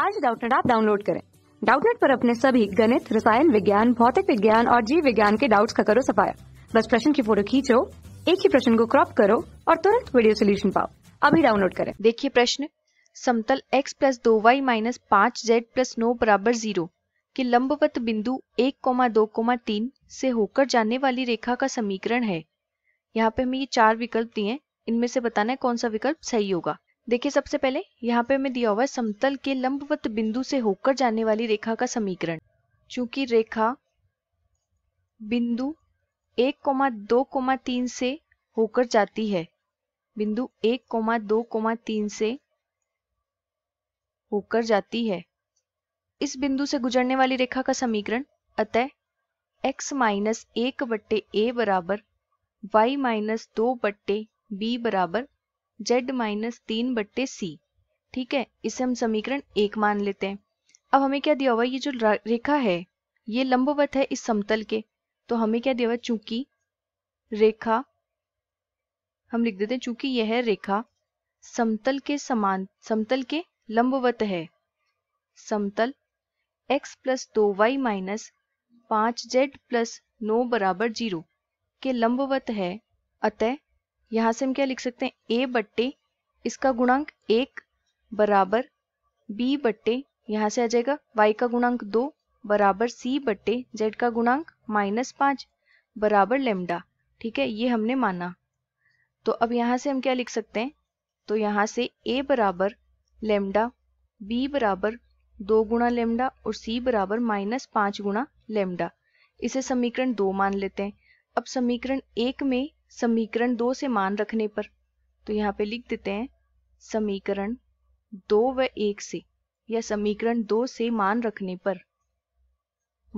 आज डाउटनेट आप डाउनलोड करें डाउटनेट पर अपने सभी गणित रसायन विज्ञान भौतिक विज्ञान और जीव विज्ञान के डाउट्स का करो सफाया बस प्रश्न की फोटो खींचो एक ही प्रश्न को क्रॉप करो और तुरंत वीडियो सोल्यूशन पाओ अभी डाउनलोड करें देखिए प्रश्न समतल x प्लस दो वाई माइनस पांच जेड प्लस नौ बराबर जीरो के लंबवत बिंदु एक कोमा दो कोमा तीन से होकर जाने वाली रेखा का समीकरण है यहाँ पे हमें ये चार विकल्प दिए इनमें से बताना है कौन सा विकल्प सही होगा देखिए सबसे पहले यहाँ पे हमें दिया हुआ है समतल के लंबवत बिंदु से होकर जाने वाली रेखा का समीकरण चूंकि रेखा बिंदु एक कोमा दो कोमा तीन से होकर जाती है बिंदु एक कोमा दो कोमा तीन से होकर जाती है इस बिंदु से गुजरने वाली रेखा का समीकरण अतः x माइनस एक बट्टे ए बराबर वाई माइनस दो बट्टे बी बराबर जेड माइनस तीन बट्टे सी ठीक है इसे हम समीकरण एक मान लेते हैं अब हमें क्या दिया हुआ ये जो रेखा है ये लंबवत है इस समतल के तो हमें क्या दिया हुआ चूंकि रेखा हम लिख देते हैं चूंकि यह है रेखा समतल के समान समतल के लंबवत है समतल x प्लस दो वाई माइनस पांच जेड प्लस नौ बराबर जीरो के लंबवत है अतः यहां से हम क्या लिख सकते हैं ए बट्टे इसका गुणांक एक बराबर बी बट्टे यहां से आ जाएगा वाई का गुणांक दो बराबर सी बट्टे जेड का गुणांक माइनस पांच बराबर लेमडा ठीक है ये हमने माना तो अब यहां से हम क्या लिख सकते हैं तो यहां से ए बराबर लेमडा बी बराबर दो गुणा लेमडा और सी बराबर माइनस पांच गुणा लेमडा इसे समीकरण दो मान लेते हैं अब समीकरण एक में समीकरण दो से मान रखने पर तो यहाँ पे लिख देते हैं समीकरण दो व एक से या समीकरण दो से मान रखने पर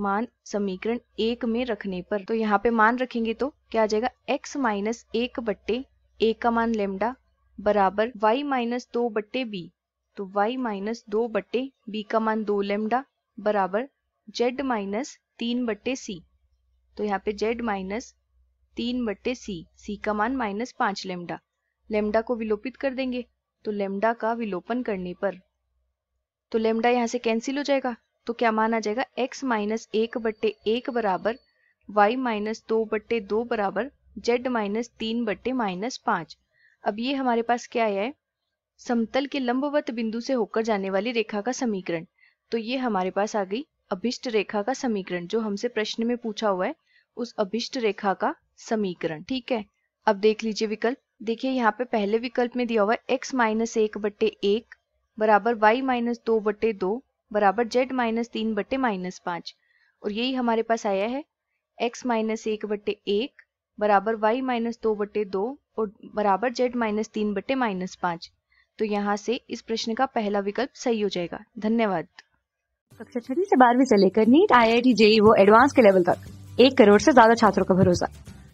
मान समीकरण एक में रखने पर तो यहाँ पे मान रखेंगे तो क्या आ जाएगा x माइनस एक बट्टे एक का मान लेमडा बराबर y माइनस दो बट्टे बी तो y माइनस दो बट्टे बी का मान दो लेमडा बराबर जेड माइनस तीन बट्टे सी तो यहाँ पे जेड माइनस तीन बट्टे सी सी का मान माइनस पांच लेमडा लेमडा को विलोपित कर देंगे तो लेमडा का विलोपन करने पर तो लेमडा यहाँ से कैंसिल हो जाएगा तो क्या मान आ जाएगा एक्स माइनस एक बट्टे एक बराबर वाई माइनस दो बट्टे दो बराबर जेड माइनस तीन बट्टे माइनस पांच अब ये हमारे पास क्या आया है समतल के लंबवत बिंदु से होकर जाने वाली रेखा का समीकरण तो ये हमारे पास आ गई अभिष्ट रेखा का समीकरण जो हमसे प्रश्न में पूछा हुआ है उस अभिष्ट रेखा का समीकरण ठीक है अब देख लीजिए विकल्प देखिए यहाँ पे पहले विकल्प में दिया हुआ है एक्स माइनस एक बट्टे एक बराबर वाई माइनस दो बट्टे दो बराबर जेड माइनस तीन बट्टे माइनस पांच और यही हमारे पास आया है एक्स माइनस एक बट्टे एक बराबर वाई माइनस दो बट्टे दो और बराबर जेड माइनस तीन बट्टे माइनस पांच तो यहाँ से इस प्रश्न का पहला विकल्प सही हो जाएगा धन्यवाद कक्षा छठी से बारहवीं से लेकर NEET I I T JEE वो एडवांस के लेवल तक एक करोड़ से ज्यादा छात्रों का भरोसा